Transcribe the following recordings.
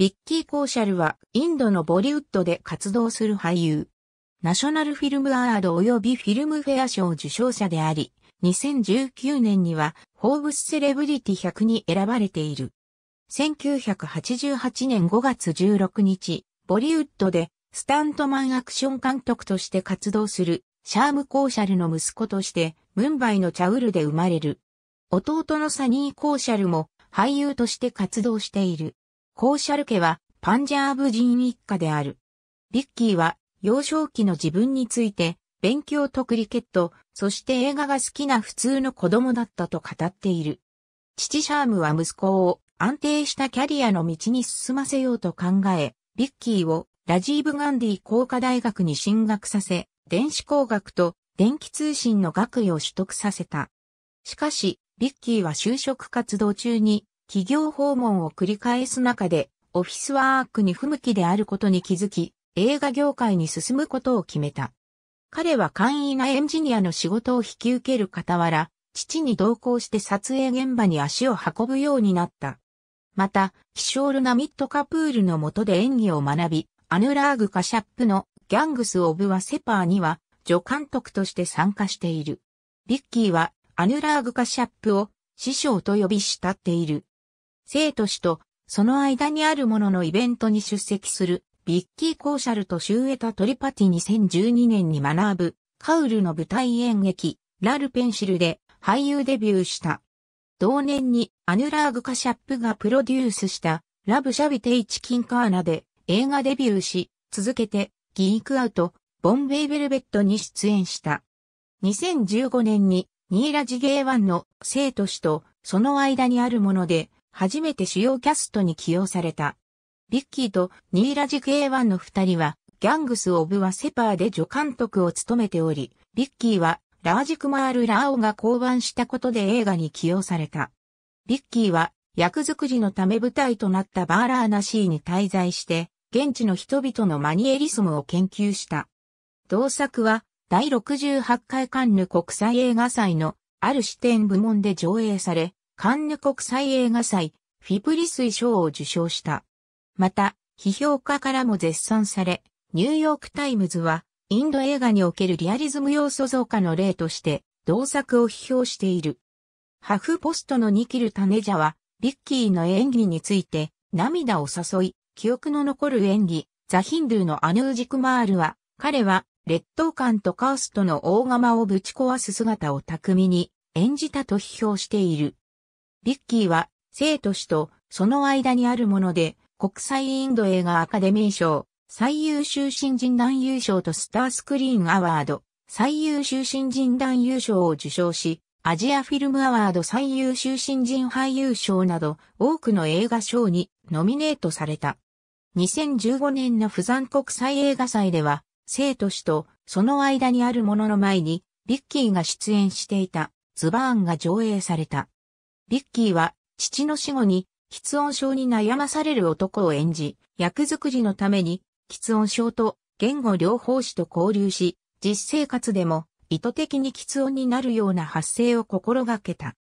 ビッキー・コーシャルはインドのボリウッドで活動する俳優。ナショナルフィルムアワード及びフィルムフェア賞受賞者であり、2019年にはフォーブスセレブリティ100に選ばれている。1988年5月16日、ボリウッドでスタントマンアクション監督として活動するシャーム・コーシャルの息子として、ムンバイのチャウルで生まれる。弟のサニー・コーシャルも俳優として活動している。コーシャル家はパンジャーブ人一家である。ビッキーは幼少期の自分について勉強とクリケット、そして映画が好きな普通の子供だったと語っている。父シャームは息子を安定したキャリアの道に進ませようと考え、ビッキーをラジーブ・ガンディ工科大学に進学させ、電子工学と電気通信の学位を取得させた。しかし、ビッキーは就職活動中に企業訪問を繰り返す中で、オフィスワークに不向きであることに気づき、映画業界に進むことを決めた。彼は簡易なエンジニアの仕事を引き受ける傍ら、父に同行して撮影現場に足を運ぶようになった。また、キショール・ナミット・カプールの下で演技を学び、アヌラーグ・カシャップのギャングス・オブ・ワ・セパーには、助監督として参加している。ビッキーは、アヌラーグ・カシャップを師匠と呼び慕っている。生徒氏と、その間にあるもののイベントに出席する、ビッキー・コーシャルとシューエタ・トリパティ2012年に学ぶ、カウルの舞台演劇、ラル・ペンシルで俳優デビューした。同年にアヌラーグ・カシャップがプロデュースした、ラブ・シャビテイ・チキン・カーナで映画デビューし、続けて、ギークアウト、ボンベイ・ベルベットに出演した。2015年に、ニーラジゲワンの生徒氏と、その間にあるもので、初めて主要キャストに起用された。ビッキーとニーラジ K1 の二人は、ギャングス・オブ・ア・セパーで助監督を務めており、ビッキーはラージクマール・ラーオが降板したことで映画に起用された。ビッキーは役作りのため舞台となったバーラーナシーに滞在して、現地の人々のマニエリスムを研究した。同作は、第68回カンヌ国際映画祭のある視点部門で上映され、カンヌ国際映画祭、フィプリスイ賞を受賞した。また、批評家からも絶賛され、ニューヨークタイムズは、インド映画におけるリアリズム要素増加の例として、同作を批評している。ハフポストのニキル・タネジャは、ビッキーの演技について、涙を誘い、記憶の残る演技、ザ・ヒンドゥーのアヌージクマールは、彼は、劣等感とカーストの大釜をぶち壊す姿を巧みに演じたと批評している。ビッキーは、生と死と、その間にあるもので、国際インド映画アカデミー賞、最優秀新人男優賞とスタースクリーンアワード、最優秀新人男優賞を受賞し、アジアフィルムアワード最優秀新人俳優賞など、多くの映画賞にノミネートされた。2015年の釜山国際映画祭では、生と死と、その間にあるものの前に、ビッキーが出演していた、ズバーンが上映された。ビッキーは父の死後に喫音症に悩まされる男を演じ、役作りのために喫音症と言語療法士と交流し、実生活でも意図的に喫音になるような発声を心がけた。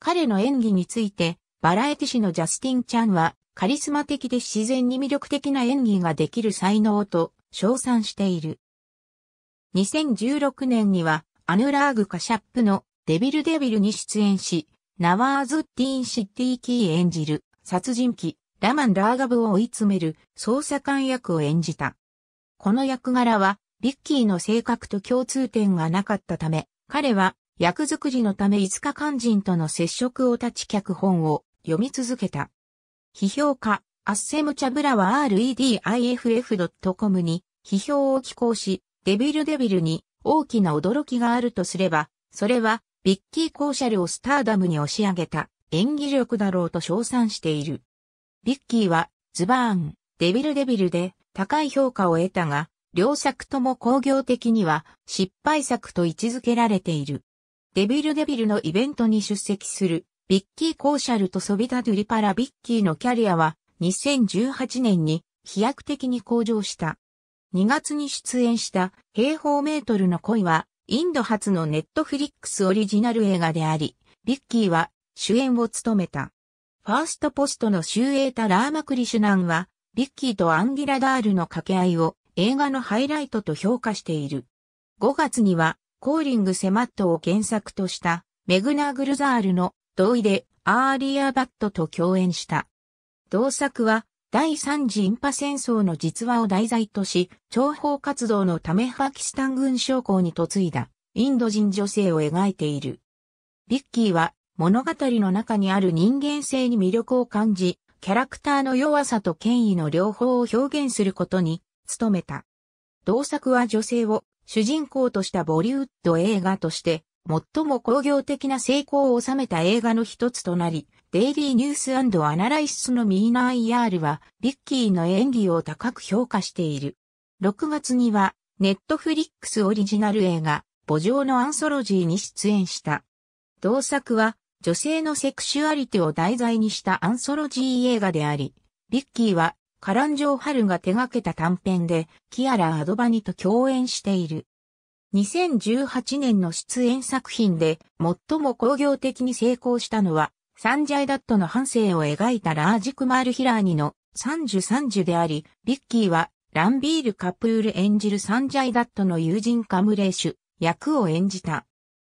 彼の演技について、バラエティ誌のジャスティン・チャンは、カリスマ的で自然に魅力的な演技ができる才能と称賛している。2016年には、アヌラーグ・カシャップのデビル・デビルに出演し、ナワーズテディン・シッティキー演じる、殺人鬼、ラマン・ラーガブを追い詰める捜査官役を演じた。この役柄は、ビッキーの性格と共通点がなかったため、彼は役作りのため5日肝心との接触を断ち脚本を読み続けた。批評家、アッセムチャブラは rediff.com に批評を寄稿し、デビルデビルに大きな驚きがあるとすれば、それはビッキー・コーシャルをスターダムに押し上げた演技力だろうと称賛している。ビッキーはズバーン、デビルデビルで高い評価を得たが、両作とも工業的には失敗作と位置づけられている。デビルデビルのイベントに出席するビッキー・コーシャルとソビタ・ドゥリパラ・ビッキーのキャリアは2018年に飛躍的に向上した。2月に出演した平方メートルの恋はインド初のネットフリックスオリジナル映画であり、ビッキーは主演を務めた。ファーストポストのシュウエータ・ラーマクリシュナンは、ビッキーとアンギラダールの掛け合いを映画のハイライトと評価している。5月には、コーリング・セマットを原作とした、メグナグルザールの同意でアーリア・バットと共演した。同作は、第三次インパ戦争の実話を題材とし、諜報活動のためパキスタン軍将校に嫁いだインド人女性を描いている。ビッキーは物語の中にある人間性に魅力を感じ、キャラクターの弱さと権威の両方を表現することに努めた。同作は女性を主人公としたボリウッド映画として最も工業的な成功を収めた映画の一つとなり、デイリーニュースアナライスのミーナーールは、ビッキーの演技を高く評価している。6月には、ネットフリックスオリジナル映画、母上のアンソロジーに出演した。同作は、女性のセクシュアリティを題材にしたアンソロジー映画であり、ビッキーは、カランジョー・ハルが手掛けた短編で、キアラ・アドバニと共演している。2018年の出演作品で最も工業的に成功したのはサンジャイダットの半生を描いたラージクマール・ヒラーニのサンジュ・サンジュであり、ビッキーはランビール・カプール演じるサンジャイダットの友人カムレーシュ役を演じた。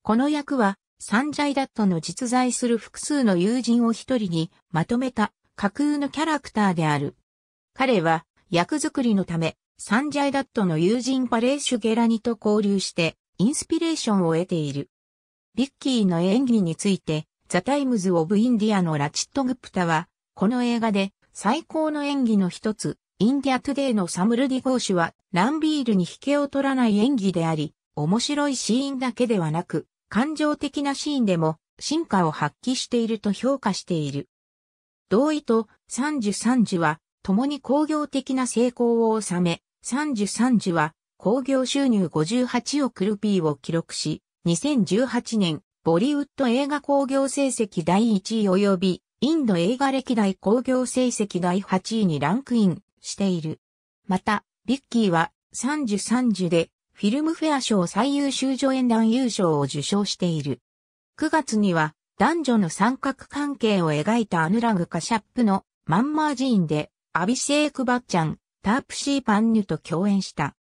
この役はサンジャイダットの実在する複数の友人を一人にまとめた架空のキャラクターである。彼は役作りのためサンジャイダットの友人パレーシュ・ゲラニと交流してインスピレーションを得ている。ビッキーの演技についてザ・タイムズ・オブ・インディアのラチット・グプタは、この映画で最高の演技の一つ、インディア・トゥデイのサムルディ・ゴーシュは、ランビールに引けを取らない演技であり、面白いシーンだけではなく、感情的なシーンでも進化を発揮していると評価している。同意とンジ時は、共に工業的な成功を収め、ンジ時は、工業収入58億ルピーを記録し、2018年ボリウッド映画興行成績第1位及び、インド映画歴代興行成績第8位にランクインしている。また、ビッキーは3十3十でフィルムフェア賞最優秀助演男優賞を受賞している。9月には男女の三角関係を描いたアヌラグカシャップのマンマージーンでアビシェーク・バッチャン、タープシー・パンヌと共演した。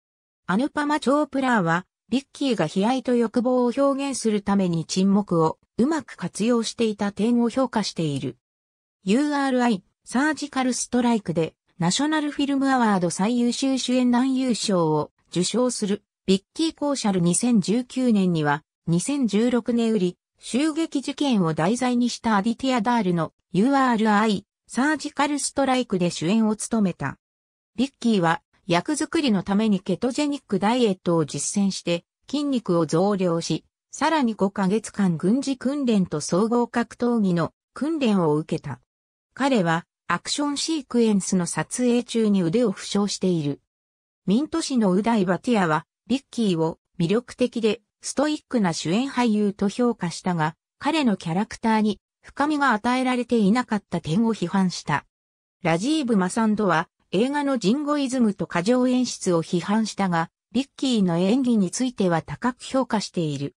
アヌパマ・チョープラーはビッキーが悲哀と欲望を表現するために沈黙をうまく活用していた点を評価している。URI、サージカルストライクで、ナショナルフィルムアワード最優秀主演男優賞を受賞する、ビッキー・コーシャル2019年には、2016年売り、襲撃事件を題材にしたアディティアダールの URI、サージカルストライクで主演を務めた。ビッキーは薬作りのためにケトジェニックダイエットを実践して筋肉を増量し、さらに5ヶ月間軍事訓練と総合格闘技の訓練を受けた。彼はアクションシークエンスの撮影中に腕を負傷している。ミント市のウダイバティアはビッキーを魅力的でストイックな主演俳優と評価したが、彼のキャラクターに深みが与えられていなかった点を批判した。ラジーブ・マサンドは映画のジンゴイズムと過剰演出を批判したが、ビッキーの演技については高く評価している。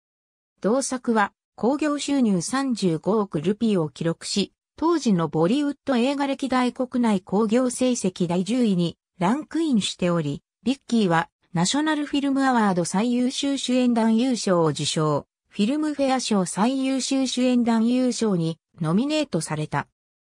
同作は興行収入35億ルピーを記録し、当時のボリウッド映画歴代国内興行成績第10位にランクインしており、ビッキーはナショナルフィルムアワード最優秀主演男優賞を受賞、フィルムフェア賞最優秀主演男優賞にノミネートされた。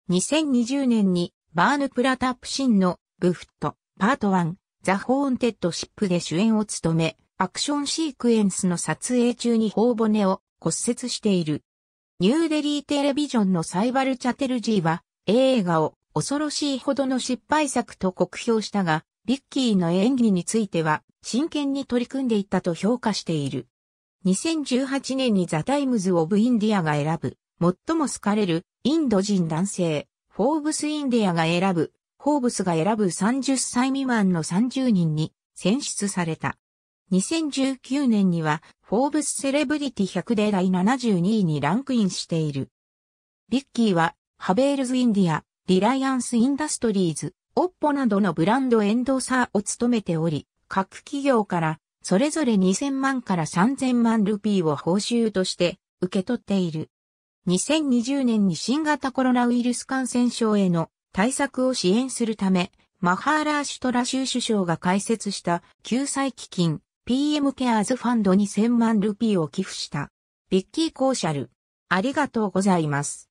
2020年にバーヌ・プラタップシンのブフット、パート1、ザ・ホーンテッド・シップで主演を務め、アクションシークエンスの撮影中に頬骨を骨折している。ニューデリーテレビジョンのサイバル・チャテルジーは、映画を恐ろしいほどの失敗作と酷評したが、ビッキーの演技については、真剣に取り組んでいったと評価している。2018年にザ・タイムズ・オブ・インディアが選ぶ、最も好かれるインド人男性、フォーブス・インディアが選ぶ、フォーブスが選ぶ30歳未満の30人に選出された。2019年には、フォーブスセレブリティ100で第72位にランクインしている。ビッキーは、ハベールズ・インディア、リライアンス・インダストリーズ、オッポなどのブランドエンドサーを務めており、各企業からそれぞれ2000万から3000万ルピーを報酬として受け取っている。2020年に新型コロナウイルス感染症への対策を支援するため、マハーラーシュトラ州首相が開設した救済基金 PM ケアーズファンドに0 0 0万ルピーを寄付した。ビッキー・コーシャル。ありがとうございます。